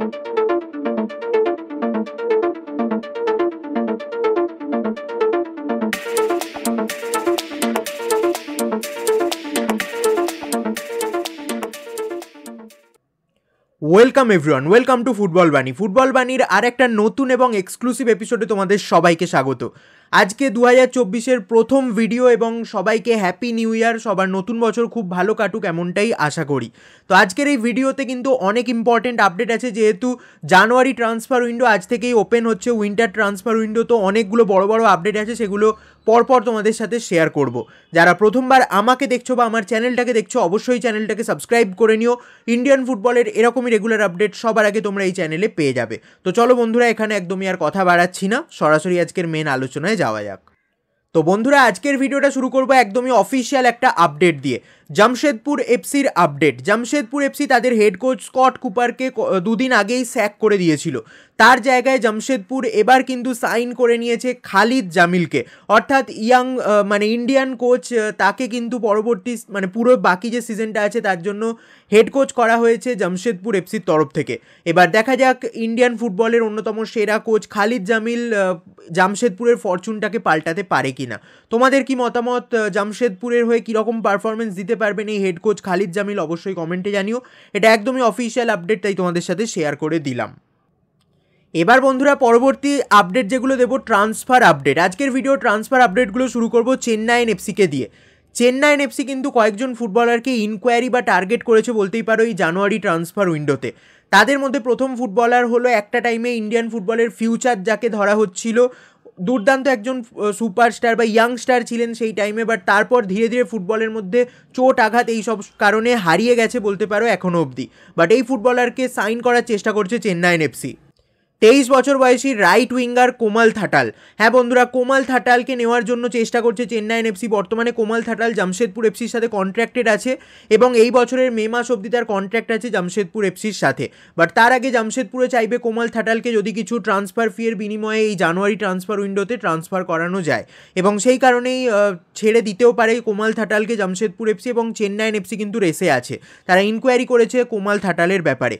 Thank you. Welcome everyone welcome to football Bani football বাণীর আর একটা নতুন এবং এক্সক্লুসিভ এপিসোডে তোমাদের সবাইকে স্বাগত আজকে দু হাজার চব্বিশের প্রথম ভিডিও এবং সবাইকে হ্যাপি নিউ ইয়ার সবার নতুন বছর খুব ভালো কাটুক এমনটাই আশা করি তো আজকের এই ভিডিওতে কিন্তু অনেক ইম্পর্টেন্ট আপডেট আছে যেহেতু জানুয়ারি ট্রান্সফার উইন্ডো আজ থেকেই ওপেন হচ্ছে উইন্টার ট্রান্সফার উইন্ডো তো অনেকগুলো বড় বড় আপডেট আছে সেগুলো পরপর তোমাদের সাথে শেয়ার করব যারা প্রথমবার আমাকে দেখছো বা আমার চ্যানেলটাকে দেখছো অবশ্যই চ্যানেলটাকে সাবস্ক্রাইব করে নিও ইন্ডিয়ান ফুটবলের এরকমই রেগুলার আপডেট সবার আগে তোমরা এই চ্যানেলে পেয়ে যাবে তো চলো বন্ধুরা এখানে একদমই আর কথা বাড়াচ্ছি না সরাসরি আজকের মেন আলোচনায় যাওয়া যাক তো বন্ধুরা আজকের ভিডিওটা শুরু করবো একদমই অফিসিয়াল একটা আপডেট দিয়ে জামশেদপুর এফসির আপডেট জামশেদপুর এফসি তাদের হেড কোচ স্কট কুপারকে দুদিন আগেই স্যাক করে দিয়েছিল তার জায়গায় জামশেদপুর এবার কিন্তু সাইন করে নিয়েছে খালিদ জামিলকে অর্থাৎ ইয়াং মানে ইন্ডিয়ান কোচ তাকে কিন্তু পরবর্তী মানে পুরো বাকি যে সিজনটা আছে তার জন্য হেড কোচ করা হয়েছে জামশেদপুর এফসির তরফ থেকে এবার দেখা যাক ইন্ডিয়ান ফুটবলের অন্যতম সেরা কোচ খালিদ জামিল জামশেদপুরের ফরচুনটাকে পাল্টাতে পারে কি না তোমাদের কি মতামত জামশেদপুরের হয়ে কীরকম পারফরমেন্স দিতে পারবেন এই হেড কোচ খালিদ জামিল অবশ্যই কমেন্টে জানিও এটা একদমই অফিসিয়াল আপডেট তাই তোমাদের সাথে শেয়ার করে দিলাম এবার বন্ধুরা পরবর্তী আপডেট যেগুলো দেবো ট্রান্সফার আপডেট আজকের ভিডিও ট্রান্সফার আপডেটগুলো শুরু করব এন এফসিকে দিয়ে এন এফসি কিন্তু কয়েকজন ফুটবলারকে ইনকোয়ারি বা টার্গেট করেছে বলতেই পারো এই জানুয়ারি ট্রান্সফার উইন্ডোতে তাদের মধ্যে প্রথম ফুটবলার হলো একটা টাইমে ইন্ডিয়ান ফুটবলের ফিউচার যাকে ধরা হচ্ছিল দুর্দান্ত একজন সুপারস্টার বা ইয়াংস্টার ছিলেন সেই টাইমে বাট তারপর ধীরে ধীরে ফুটবলের মধ্যে চোট আঘাত এই সব কারণে হারিয়ে গেছে বলতে পারো এখনও অবধি বাট এই ফুটবলারকে সাইন করার চেষ্টা করছে এন এফসি তেইশ বছর বয়সী রাইট উইঙ্গার কোমাল থাটাল হ্যাঁ বন্ধুরা কোমাল থাটালকে নেওয়ার জন্য চেষ্টা করছে চেন্নাইন এফসি বর্তমানে কোমাল থাটাল জামশেদপুর এফসির সাথে কন্ট্রাক্টেড আছে এবং এই বছরের মে মাস অবধি তার কন্ট্রাক্ট আছে জামশেদপুর এফসির সাথে বাট তার আগে জামশেদপুরে চাইবে কোমাল থাটালকে যদি কিছু ট্রান্সফার ফিয়ের বিনিময়ে এই জানুয়ারি ট্রান্সফার উইন্ডোতে ট্রান্সফার করানো যায় এবং সেই কারণেই ছেড়ে দিতেও পারে কোমাল থাটালকে জামশেদপুর এফসি এবং চেন্নাইন এফসি কিন্তু রেসে আছে তারা ইনকোয়ারি করেছে কোমাল থাটালের ব্যাপারে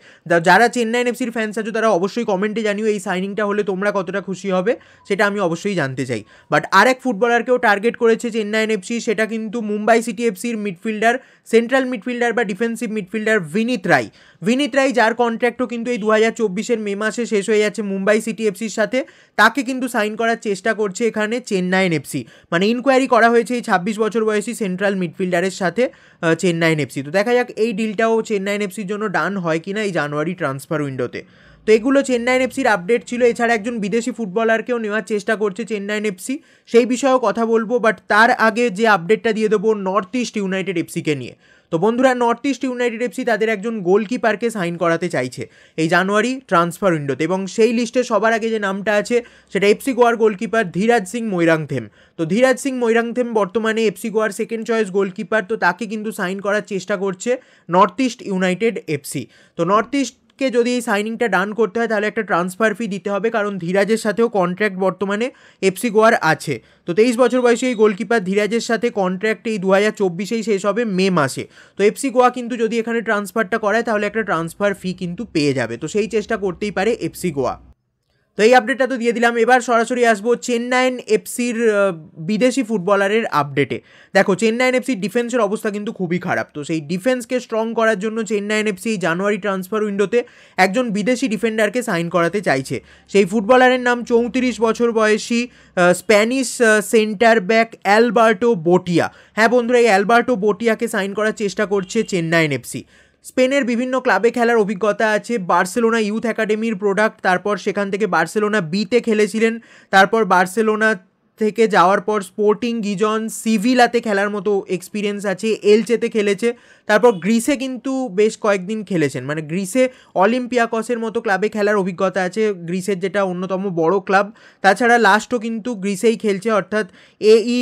যারা চেন্নাইন এফসির ফ্যান্স আছে তারা অবশ্যই কমেন্টে জানিও এই সাইনিংটা হলে তোমরা কতটা খুশি হবে সেটা আমি অবশ্যই জানতে চাই বাট আরেক ফুটবলারকেও টার্গেট করেছে এন এফসি সেটা কিন্তু Mumbai City FC midfielder central midfielder বা ডিফেন্সিভ মিডফিল্ডার ভিনিত রায় ভিনিত রায় যার কন্ট্র্যাক্টও কিন্তু এই দু হাজার চব্বিশের মে মাসে শেষ হয়ে যাচ্ছে মুম্বাই সিটি এফসির সাথে তাকে কিন্তু সাইন করার চেষ্টা করছে এখানে এন এফসি মানে ইনকোয়ারি করা হয়েছে এই ছাব্বিশ বছর বয়সী সেন্ট্রাল মিডফিল্ডারের সাথে এন এফসি তো দেখা যাক এই ডিলটাও চেন্নাইন এফসির জন্য ডান হয় কিনা এই জানুয়ারি ট্রান্সফার উইন্ডোতে তো এগুলো চেন্নাইন এফসির আপডেট ছিল এছাড়া একজন বিদেশি ফুটবলারকেও নেওয়ার চেষ্টা করছে চেন্নাইন এফসি সেই বিষয়েও কথা বলবো বাট তার আগে যে আপডেটটা দিয়ে দেবো নর্থ ইস্ট ইউনাইটেড এফসিকে নিয়ে তো বন্ধুরা নর্থ ইস্ট ইউনাইটেড এফসি তাদের একজন গোলকিপারকে সাইন করাতে চাইছে এই জানুয়ারি ট্রান্সফার উইন্ডোতে এবং সেই লিস্টে সবার আগে যে নামটা আছে সেটা এফসি গোয়ার গোলকিপার ধীরাজ সিং মৈরাংথেম তো ধীরাজ সিং মৈরাংথেম বর্তমানে এফসি গোয়ার সেকেন্ড চয়েস গোলকিপার তো তাকে কিন্তু সাইন করার চেষ্টা করছে নর্থ ইস্ট ইউনাইটেড এফসি তো নর্থ ইস্ট ধীরাজকে যদি এই সাইনিংটা ডান করতে হয় তাহলে একটা ট্রান্সফার ফি দিতে হবে কারণ ধীরাজের সাথেও কন্ট্র্যাক্ট বর্তমানে এফসি গোয়ার আছে তো তেইশ বছর বয়সী এই গোলকিপার ধীরাজের সাথে কন্ট্র্যাক্ট এই দু হাজার চব্বিশেই শেষ হবে মে মাসে তো এফসি গোয়া কিন্তু যদি এখানে ট্রান্সফারটা করায় তাহলে একটা ট্রান্সফার ফি কিন্তু পেয়ে যাবে তো সেই চেষ্টা করতেই পারে এফসি গোয়া তো এই আপডেটটা তো দিয়ে দিলাম এবার সরাসরি আসবো চেন্নাইন এফসির বিদেশি ফুটবলারের আপডেটে দেখো চেন্নাইন এফসির ডিফেন্সের অবস্থা কিন্তু খুবই খারাপ তো সেই ডিফেন্সকে স্ট্রং করার জন্য চেন্নাইন এফসি জানুয়ারি ট্রান্সফার উইন্ডোতে একজন বিদেশি ডিফেন্ডারকে সাইন করাতে চাইছে সেই ফুটবলারের নাম চৌত্রিশ বছর বয়সী Spanish centre back Alberto Botia হ্যাঁ বন্ধুরা এই অ্যালবার্টো বোটিয়াকে সাইন করার চেষ্টা করছে চেন্নাইন এফসি স্পেনের বিভিন্ন ক্লাবে খেলার অভিজ্ঞতা আছে বার্সেলোনা ইউথ একাডেমির প্রোডাক্ট তারপর সেখান থেকে বার্সেলোনা বিতে খেলেছিলেন তারপর বার্সেলোনা থেকে যাওয়ার পর স্পোর্টিং গিজন সিভিলাতে খেলার মতো এক্সপিরিয়েন্স আছে এলচেতে খেলেছে তারপর গ্রিসে কিন্তু বেশ কয়েকদিন খেলেছেন মানে গ্রিসে অলিম্পিয়াকসের মতো ক্লাবে খেলার অভিজ্ঞতা আছে গ্রিসের যেটা অন্যতম বড় ক্লাব তাছাড়া লাস্টও কিন্তু গ্রিসেই খেলছে অর্থাৎ e, এই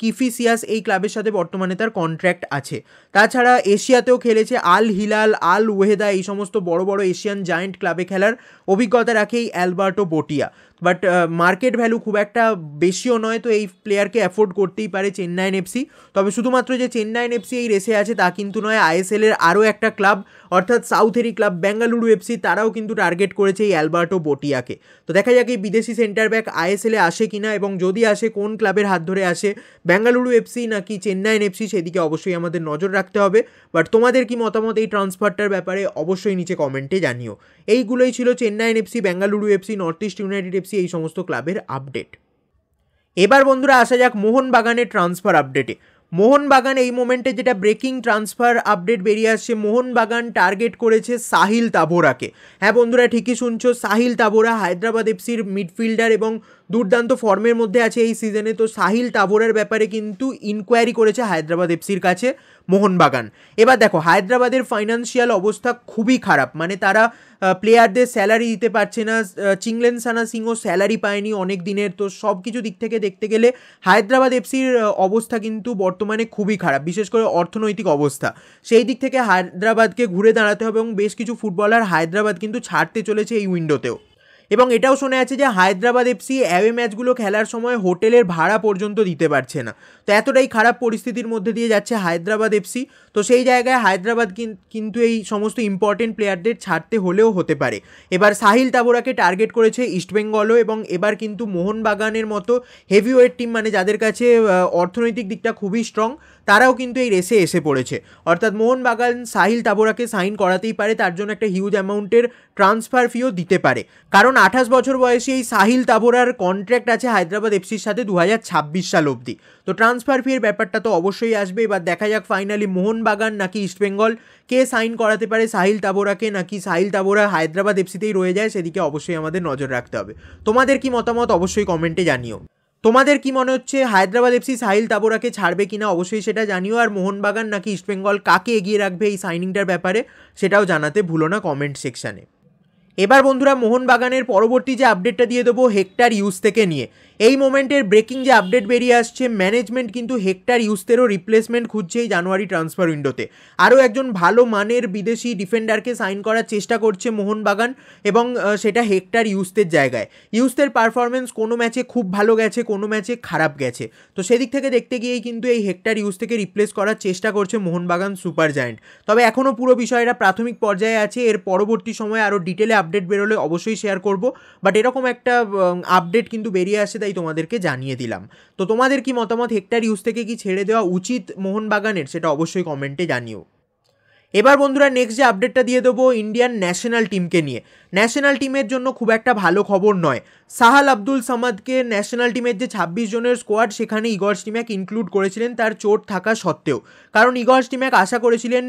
কিফিসিয়াস এই ক্লাবের সাথে বর্তমানে তার কন্ট্র্যাক্ট আছে তাছাড়া এশিয়াতেও খেলেছে আল হিলাল আল ওয়েহেদা এই সমস্ত বড় বড় এশিয়ান জায়েন্ট ক্লাবে খেলার অভিজ্ঞতা রাখে এই Alberto Botia but market value খুব একটা বেশিও নয় তো এই প্লেয়ারকে অ্যাফোর্ড করতেই পারে চেন্নাইন এফসি তবে শুধুমাত্র যে চেন্নাইন এফসি এই রেসে আছে তা কিন্তু নয় আইএসএলের আরও একটা ক্লাব অর্থাৎ সাউথেরই ক্লাব বেঙ্গালুরু এফসি তারাও কিন্তু টার্গেট করেছে এই অ্যালবার্টো বোটিয়াকে তো দেখা যাক এই বিদেশি সেন্টার ব্যাক আইএসএলে আসে কিনা এবং যদি আসে কোন ক্লাবের হাত ধরে আসে বেঙ্গালুরু এফসি নাকি চেন্নাইন এফসি সেদিকে অবশ্যই আমাদের নজর রাখতে হবে বাট তোমাদের কি মতামত এই ট্রান্সফারটার ব্যাপারে অবশ্যই নিচে কমেন্টে জানিও এইগুলোই ছিল Chennaiyin FC Bengaluru FC North East United FC FC এই সমস্ত ক্লাবের আপডেট এবার বন্ধুরা আসা যাক মোহনবাগানের ট্রান্সফার আপডেটে মোহনবাগান এই মোমেন্টে যেটা ব্রেকিং ট্রান্সফার আপডেট বেরিয়ে আসছে মোহনবাগান টার্গেট করেছে সাহিল তাবোরাকে হ্যাঁ বন্ধুরা ঠিকই শুনছো সাহিল তাবোরা হায়দ্রাবাদ এফসির মিডফিল্ডার এবং দুর্দান্ত ফর্মের মধ্যে আছে এই সিজনে তো সাহিল তাবোরের ব্যাপারে কিন্তু ইনকোয়ারি করেছে হায়দ্রাবাদ এফসির কাছে মোহনবাগান এবার দেখো হায়দ্রাবাদের ফাইন্যান্সিয়াল অবস্থা খুবই খারাপ মানে তারা প্লেয়ারদের স্যালারি দিতে পারছে না চিংলেন সানা সিংও স্যালারি পায়নি অনেক দিনের তো সব কিছু দিক থেকে দেখতে গেলে হায়দ্রাবাদ এফসির অবস্থা কিন্তু বর্তমানে খুবই খারাপ বিশেষ করে অর্থনৈতিক অবস্থা সেই দিক থেকে হায়দ্রাবাদকে ঘুরে দাঁড়াতে হবে এবং বেশ কিছু ফুটবলার হায়দ্রাবাদ কিন্তু ছাড়তে চলেছে এই উইন্ডোতেও এবং এটাও শোনা যাচ্ছে যে হায়দ্রাবাদ এফসি অ্যাওয়ে ম্যাচগুলো খেলার সময় হোটেলের ভাড়া পর্যন্ত দিতে পারছে না তো এতটাই খারাপ পরিস্থিতির মধ্যে দিয়ে যাচ্ছে হায়দ্রাবাদ এফসি তো সেই জায়গায় হায়দ্রাবাদ কিন্তু এই সমস্ত ইম্পর্টেন্ট প্লেয়ারদের ছাড়তে হলেও হতে পারে এবার সাহিল তাবোরাকে টার্গেট করেছে ইস্টবেঙ্গলও এবং এবার কিন্তু মোহনবাগানের মতো হেভিওয়েট টিম মানে যাদের কাছে অর্থনৈতিক দিকটা খুবই স্ট্রং তারাও কিন্তু এই রেসে এসে পড়েছে অর্থাৎ মোহনবাগান সাহিল তাবোরাকে সাইন করাতেই পারে তার জন্য একটা হিউজ অ্যামাউন্টের ট্রান্সফার ফিও দিতে পারে কারণ আঠাশ বছর বয়সী এই সাহিল তাবোরার কন্ট্র্যাক্ট আছে হায়দ্রাবাদ এফসির সাথে দু সাল অবধি তো ট্রান্সফার ফির ব্যাপারটা তো অবশ্যই আসবে এবার দেখা যাক ফাইনালি মোহনবাগান নাকি ইস্টবেঙ্গল কে সাইন করাতে পারে সাহিল তাবোরাকে নাকি সাহিল তাবোরা হায়দ্রাবাদ এফসিতেই রয়ে যায় সেদিকে অবশ্যই আমাদের নজর রাখতে হবে তোমাদের কি মতামত অবশ্যই কমেন্টে জানিও তোমাদের কি মনে হচ্ছে হায়দ্রাবাদ এফসি সাহিল তাবোরাকে ছাড়বে কিনা অবশ্যই সেটা জানিও আর মোহনবাগান নাকি ইস্টবেঙ্গল কাকে এগিয়ে রাখবে এই সাইনিংটার ব্যাপারে সেটাও জানাতে ভুলো না কমেন্ট সেকশানে এবার বন্ধুরা মোহনবাগানের পরবর্তী যে আপডেটটা দিয়ে দেবো হেক্টার ইউজ থেকে নিয়ে এই মোমেন্টের ব্রেকিং যে আপডেট বেরিয়ে আসছে ম্যানেজমেন্ট কিন্তু হেক্টার ইউস্তেরও রিপ্লেসমেন্ট খুঁজছে এই জানুয়ারি ট্রান্সফার উইন্ডোতে আরও একজন ভালো মানের বিদেশি ডিফেন্ডারকে সাইন করার চেষ্টা করছে মোহনবাগান এবং সেটা হেক্টার ইউস্তের জায়গায় ইউস্তের পারফরমেন্স কোনো ম্যাচে খুব ভালো গেছে কোনো ম্যাচে খারাপ গেছে তো সেদিক থেকে দেখতে গিয়েই কিন্তু এই হেক্টার ইউজ থেকে রিপ্লেস করার চেষ্টা করছে মোহনবাগান সুপার জায়েন্ট তবে এখনও পুরো বিষয়টা প্রাথমিক পর্যায়ে আছে এর পরবর্তী সময়ে আরও ডিটেলে আপডেট বেরোলে অবশ্যই শেয়ার করব বাট এরকম একটা আপডেট কিন্তু বেরিয়ে আসে তাই তাই তোমাদেরকে জানিয়ে দিলাম তো তোমাদের কি মতামত হেক্টার ইউজ থেকে কি ছেড়ে দেওয়া উচিত মোহনবাগানের সেটা অবশ্যই কমেন্টে জানিও এবার বন্ধুরা নেক্সট যে আপডেটটা দিয়ে দেবো ইন্ডিয়ান ন্যাশনাল টিমকে নিয়ে ন্যাশনাল টিমের জন্য খুব একটা ভালো খবর নয় সাহাল আব্দুল সামাদকে ন্যাশনাল টিমের যে ছাব্বিশ জনের স্কোয়াড সেখানে ইগর স্টিম্যাক ইনক্লুড করেছিলেন তার চোট থাকা সত্ত্বেও কারণ ইগর স্টিম্যাক আশা করেছিলেন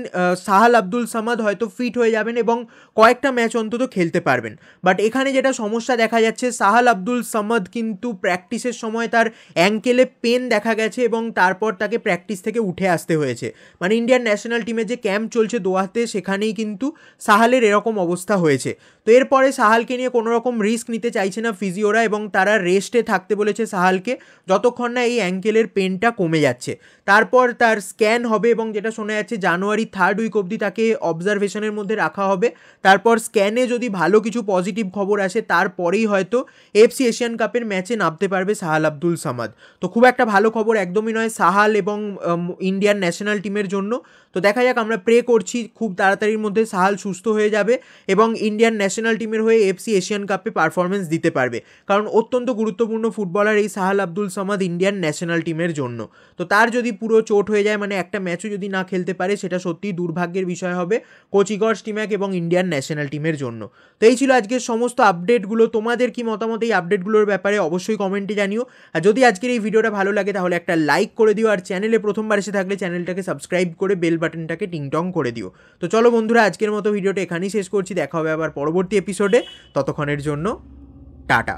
সাহাল আব্দুল সামাদ হয়তো ফিট হয়ে যাবেন এবং কয়েকটা ম্যাচ অন্তত খেলতে পারবেন বাট এখানে যেটা সমস্যা দেখা যাচ্ছে সাহাল আব্দুল সামাদ কিন্তু প্র্যাকটিসের সময় তার অ্যাঙ্কেলে পেন দেখা গেছে এবং তারপর তাকে প্র্যাকটিস থেকে উঠে আসতে হয়েছে মানে ইন্ডিয়ান ন্যাশনাল টিমের যে ক্যাম্প চলছে চলছে দোয়াতে সেখানেই কিন্তু সাহালের এরকম অবস্থা হয়েছে তো এরপরে সাহালকে নিয়ে কোনো রকম রিস্ক নিতে চাইছে না ফিজিওরা এবং তারা রেস্টে থাকতে বলেছে সাহালকে যতক্ষণ না এই অ্যাঙ্কেলের পেনটা কমে যাচ্ছে তারপর তার স্ক্যান হবে এবং যেটা শোনা যাচ্ছে জানুয়ারি থার্ড উইক অবধি তাকে অবজারভেশনের মধ্যে রাখা হবে তারপর স্ক্যানে যদি ভালো কিছু পজিটিভ খবর আসে তারপরেই হয়তো এফসি এশিয়ান কাপের ম্যাচে নামতে পারবে সাহাল আব্দুল সামাদ তো খুব একটা ভালো খবর একদমই নয় সাহাল এবং ইন্ডিয়ান ন্যাশনাল টিমের জন্য তো দেখা যাক আমরা প্রে করছি খুব তাড়াতাড়ির মধ্যে সাহাল সুস্থ হয়ে যাবে এবং ইন্ডিয়ান ন্যাশনাল টিমের হয়ে এফসি এশিয়ান কাপে পারফরমেন্স দিতে পারবে কারণ অত্যন্ত গুরুত্বপূর্ণ ফুটবলার এই সাহাল আব্দুল সামাদ ইন্ডিয়ান ন্যাশনাল টিমের জন্য তো তার যদি পুরো চোট হয়ে যায় মানে একটা ম্যাচও যদি না খেলতে পারে সেটা সত্যিই দুর্ভাগ্যের বিষয় হবে কোচিগড় স্টিম্যাক এবং ইন্ডিয়ান ন্যাশনাল টিমের জন্য তো এই ছিল আজকের সমস্ত আপডেটগুলো তোমাদের কি মতামত এই আপডেটগুলোর ব্যাপারে অবশ্যই কমেন্টে জানিও আর যদি আজকের এই ভিডিওটা ভালো লাগে তাহলে একটা লাইক করে দিও আর চ্যানেলে প্রথমবার এসে থাকলে চ্যানেলটাকে সাবস্ক্রাইব করে বেল বাটনটাকে টিংটং করে দিও তো চলো বন্ধুরা আজকের মতো ভিডিওটা এখানেই শেষ করছি দেখা হবে আবার পরবর্তী এপিসোডে ততক্ষণের জন্য টাটা